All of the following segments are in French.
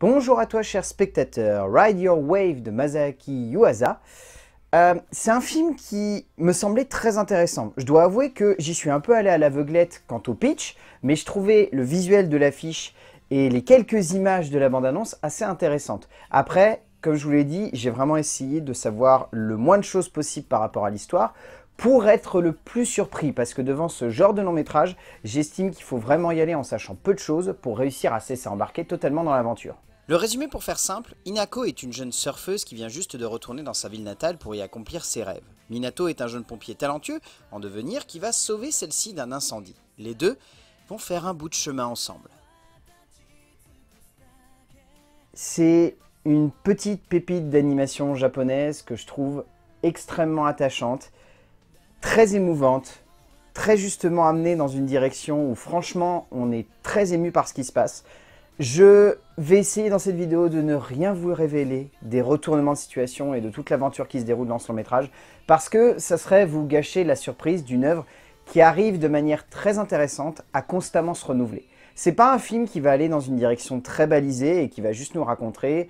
Bonjour à toi cher spectateur, Ride Your Wave de Masaki Yuasa. Euh, c'est un film qui me semblait très intéressant. Je dois avouer que j'y suis un peu allé à l'aveuglette quant au pitch, mais je trouvais le visuel de l'affiche et les quelques images de la bande-annonce assez intéressantes. Après, comme je vous l'ai dit, j'ai vraiment essayé de savoir le moins de choses possible par rapport à l'histoire pour être le plus surpris, parce que devant ce genre de long métrage, j'estime qu'il faut vraiment y aller en sachant peu de choses pour réussir à embarquer totalement dans l'aventure. Le résumé pour faire simple, Inako est une jeune surfeuse qui vient juste de retourner dans sa ville natale pour y accomplir ses rêves. Minato est un jeune pompier talentueux en devenir qui va sauver celle-ci d'un incendie. Les deux vont faire un bout de chemin ensemble. C'est une petite pépite d'animation japonaise que je trouve extrêmement attachante, très émouvante, très justement amenée dans une direction où franchement on est très ému par ce qui se passe. Je vais essayer dans cette vidéo de ne rien vous révéler des retournements de situation et de toute l'aventure qui se déroule dans ce long métrage, parce que ça serait vous gâcher la surprise d'une œuvre qui arrive de manière très intéressante à constamment se renouveler. C'est pas un film qui va aller dans une direction très balisée et qui va juste nous raconter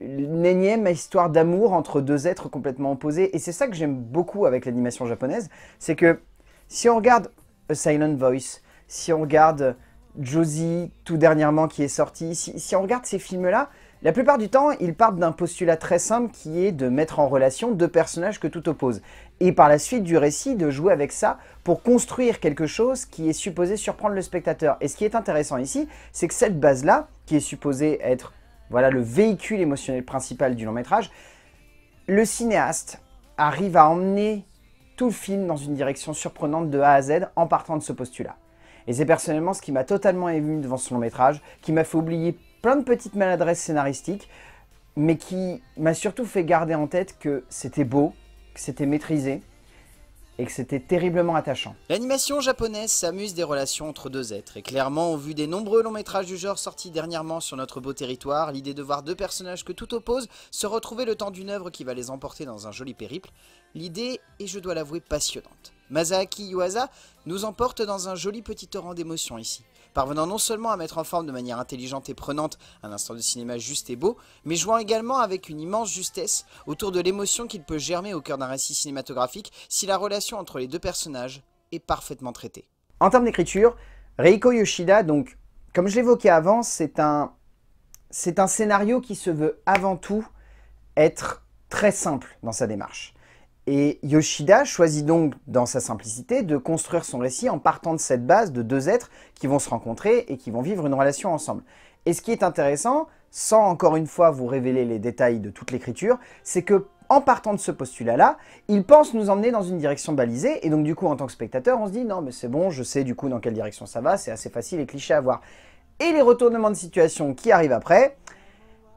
une euh, énième histoire d'amour entre deux êtres complètement opposés. Et c'est ça que j'aime beaucoup avec l'animation japonaise, c'est que si on regarde A Silent Voice, si on regarde Josie, tout dernièrement, qui est sorti. Si, on regarde ces films-là, la plupart du temps, ils partent d'un postulat très simple qui est de mettre en relation deux personnages que tout oppose. Et par la suite du récit, de jouer avec ça pour construire quelque chose qui est supposé surprendre le spectateur. Et ce qui est intéressant ici, c'est que cette base-là, qui est supposée être voilà, le véhicule émotionnel principal du long métrage, le cinéaste arrive à emmener tout le film dans une direction surprenante de A à Z en partant de ce postulat. Et c'est personnellement ce qui m'a totalement ému devant ce long métrage, qui m'a fait oublier plein de petites maladresses scénaristiques, mais qui m'a surtout fait garder en tête que c'était beau, que c'était maîtrisé, et que c'était terriblement attachant. L'animation japonaise s'amuse des relations entre deux êtres, et clairement, au vu des nombreux longs métrages du genre sortis dernièrement sur notre beau territoire, l'idée de voir deux personnages que tout oppose se retrouver le temps d'une œuvre qui va les emporter dans un joli périple, l'idée est, je dois l'avouer, passionnante. Masaaki Yuasa nous emporte dans un joli petit torrent d'émotions ici, parvenant non seulement à mettre en forme de manière intelligente et prenante un instant de cinéma juste et beau, mais jouant également avec une immense justesse autour de l'émotion qu'il peut germer au cœur d'un récit cinématographique si la relation entre les deux personnages est parfaitement traitée. En termes d'écriture, Reiko Yoshida, donc, comme je l'évoquais avant, c'est c'est un scénario qui se veut avant tout être très simple dans sa démarche. Et Yoshida choisit donc, dans sa simplicité, de construire son récit en partant de cette base de deux êtres qui vont se rencontrer et qui vont vivre une relation ensemble. Et ce qui est intéressant, sans encore une fois vous révéler les détails de toute l'écriture, c'est que en partant de ce postulat-là, il pense nous emmener dans une direction balisée, et donc du coup, en tant que spectateur, on se dit « Non, mais c'est bon, je sais du coup dans quelle direction ça va, c'est assez facile et cliché à voir. » Et les retournements de situation qui arrivent après,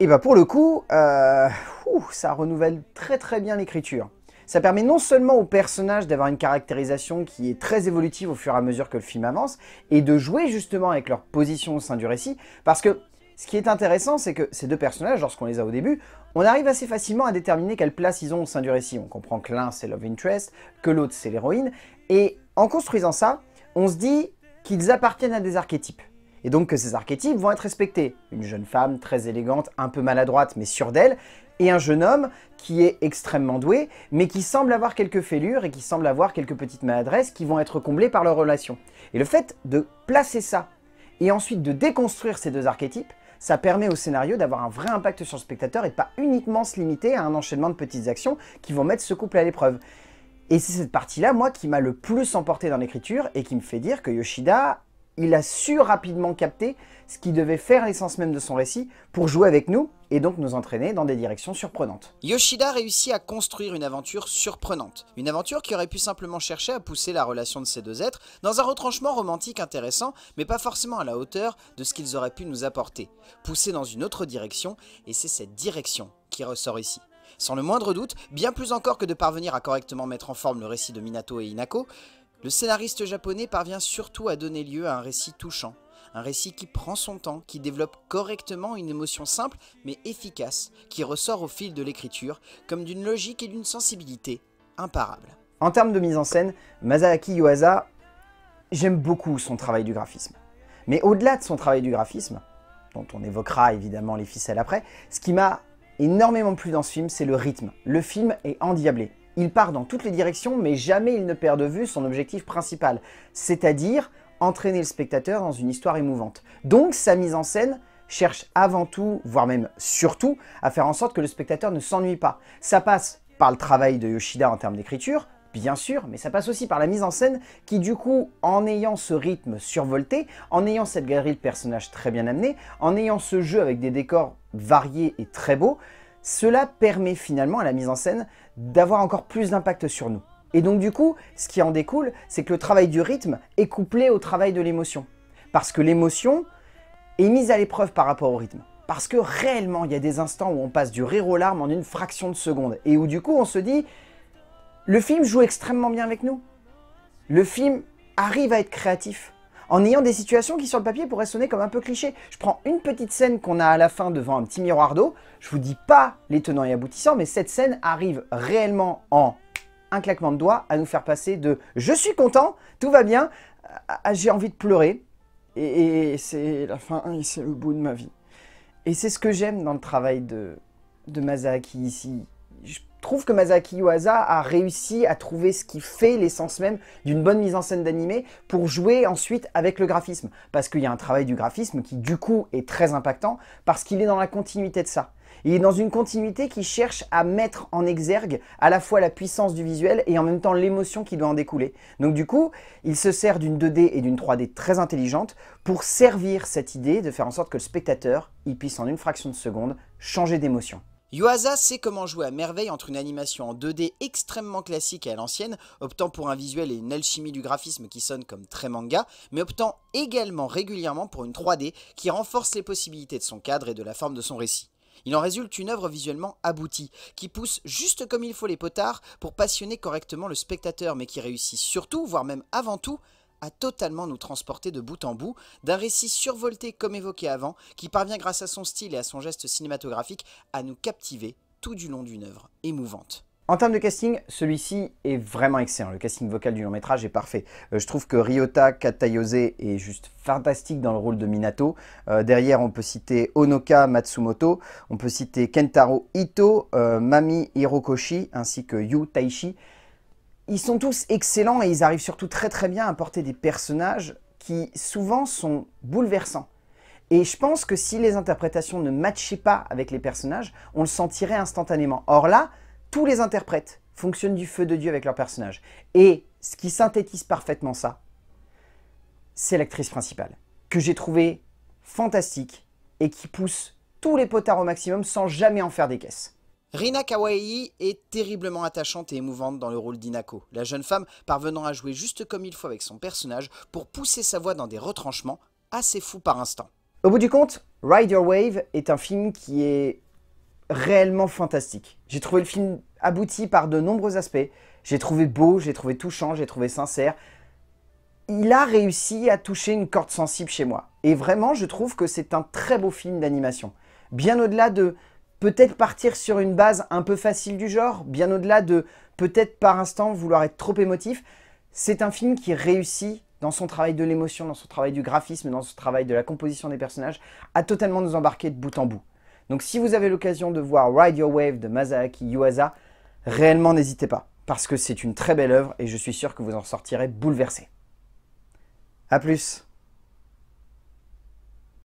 et eh ben, pour le coup, euh, ça renouvelle très très bien l'écriture. Ça permet non seulement aux personnages d'avoir une caractérisation qui est très évolutive au fur et à mesure que le film avance, et de jouer justement avec leur position au sein du récit, parce que ce qui est intéressant, c'est que ces deux personnages, lorsqu'on les a au début, on arrive assez facilement à déterminer quelle place ils ont au sein du récit. On comprend que l'un c'est Love Interest, que l'autre c'est l'héroïne, et en construisant ça, on se dit qu'ils appartiennent à des archétypes et donc que ces archétypes vont être respectés. Une jeune femme très élégante, un peu maladroite mais sûre d'elle, et un jeune homme qui est extrêmement doué, mais qui semble avoir quelques fêlures et qui semble avoir quelques petites maladresses qui vont être comblées par leur relation. Et le fait de placer ça, et ensuite de déconstruire ces deux archétypes, ça permet au scénario d'avoir un vrai impact sur le spectateur et pas uniquement se limiter à un enchaînement de petites actions qui vont mettre ce couple à l'épreuve. Et c'est cette partie-là, moi, qui m'a le plus emporté dans l'écriture et qui me fait dire que Yoshida il a su rapidement capter ce qui devait faire l'essence même de son récit pour jouer avec nous et donc nous entraîner dans des directions surprenantes. Yoshida réussit à construire une aventure surprenante. Une aventure qui aurait pu simplement chercher à pousser la relation de ces deux êtres dans un retranchement romantique intéressant, mais pas forcément à la hauteur de ce qu'ils auraient pu nous apporter. Pousser dans une autre direction, et c'est cette direction qui ressort ici. Sans le moindre doute, bien plus encore que de parvenir à correctement mettre en forme le récit de Minato et Inako, le scénariste japonais parvient surtout à donner lieu à un récit touchant, un récit qui prend son temps, qui développe correctement une émotion simple mais efficace, qui ressort au fil de l'écriture, comme d'une logique et d'une sensibilité imparables. En termes de mise en scène, Masaaki Yuasa, j'aime beaucoup son travail du graphisme. Mais au-delà de son travail du graphisme, dont on évoquera évidemment les ficelles après, ce qui m'a énormément plu dans ce film, c'est le rythme. Le film est endiablé. Il part dans toutes les directions, mais jamais il ne perd de vue son objectif principal, c'est-à-dire entraîner le spectateur dans une histoire émouvante. Donc sa mise en scène cherche avant tout, voire même surtout, à faire en sorte que le spectateur ne s'ennuie pas. Ça passe par le travail de Yoshida en termes d'écriture, bien sûr, mais ça passe aussi par la mise en scène qui du coup, en ayant ce rythme survolté, en ayant cette galerie de personnages très bien amenée, en ayant ce jeu avec des décors variés et très beaux, cela permet finalement à la mise en scène d'avoir encore plus d'impact sur nous. Et donc du coup, ce qui en découle, c'est que le travail du rythme est couplé au travail de l'émotion. Parce que l'émotion est mise à l'épreuve par rapport au rythme. Parce que réellement, il y a des instants où on passe du rire aux larmes en une fraction de seconde. Et où du coup, on se dit, le film joue extrêmement bien avec nous. Le film arrive à être créatif en ayant des situations qui sur le papier pourraient sonner comme un peu cliché, Je prends une petite scène qu'on a à la fin devant un petit miroir d'eau, je vous dis pas les tenants et aboutissants, mais cette scène arrive réellement en un claquement de doigts à nous faire passer de « je suis content, tout va bien », à « j'ai envie de pleurer » et, c'est la fin c'est le bout de ma vie. Et c'est ce que j'aime dans le travail de, de ici, je trouve que Masaki Yuasa a réussi à trouver ce qui fait l'essence même d'une bonne mise en scène d'animé pour jouer ensuite avec le graphisme. Parce qu'il y a un travail du graphisme qui du coup est très impactant parce qu'il est dans la continuité de ça. Il est dans une continuité qui cherche à mettre en exergue à la fois la puissance du visuel et en même temps l'émotion qui doit en découler. Donc du coup, il se sert d'une 2D et d'une 3D très intelligente pour servir cette idée de faire en sorte que le spectateur il puisse en une fraction de seconde changer d'émotion. Yuasa sait comment jouer à merveille entre une animation en 2D extrêmement classique et à l'ancienne, optant pour un visuel et une alchimie du graphisme qui sonne comme très manga, mais optant également régulièrement pour une 3D qui renforce les possibilités de son cadre et de la forme de son récit. Il en résulte une œuvre visuellement aboutie, qui pousse juste comme il faut les potards pour passionner correctement le spectateur, mais qui réussit surtout, voire même avant tout, à totalement nous transporter de bout en bout d'un récit survolté comme évoqué avant, qui parvient grâce à son style et à son geste cinématographique à nous captiver tout du long d'une œuvre émouvante. En termes de casting, celui-ci est vraiment excellent. Le casting vocal du long métrage est parfait. Euh, je trouve que Ryota Katayose est juste fantastique dans le rôle de Minato. Euh, derrière, on peut citer Onoka Matsumoto, on peut citer Kentaro Ito, euh, Mami Hirokoshi ainsi que Yu Taishi. Ils sont tous excellents et ils arrivent surtout très très bien à porter des personnages qui souvent sont bouleversants. Et je pense que si les interprétations ne matchaient pas avec les personnages, on le sentirait instantanément. Or là, tous les interprètes fonctionnent du feu de Dieu avec leurs personnages. Et ce qui synthétise parfaitement ça, c'est l'actrice principale, que j'ai trouvée fantastique et qui pousse tous les potards au maximum sans jamais en faire des caisses. Rina Kawaii est terriblement attachante et émouvante dans le rôle d'Inako, la jeune femme parvenant à jouer juste comme il faut avec son personnage pour pousser sa voix dans des retranchements assez fous par instant. Au bout du compte, Ride Your Wave est un film qui est réellement fantastique. J'ai trouvé le film abouti par de nombreux aspects. J'ai trouvé beau, j'ai trouvé touchant, j'ai trouvé sincère. Il a réussi à toucher une corde sensible chez moi. Et vraiment, je trouve que c'est un très beau film d'animation. Bien au-delà de peut-être partir sur une base un peu facile du genre, bien au-delà de peut-être par instant vouloir être trop émotif. C'est un film qui réussit dans son travail de l'émotion, dans son travail du graphisme, dans son travail de la composition des personnages, à totalement nous embarquer de bout en bout. Donc si vous avez l'occasion de voir Ride Your Wave de Masaaki Yuasa, réellement n'hésitez pas, parce que c'est une très belle œuvre et je suis sûr que vous en sortirez bouleversé. A plus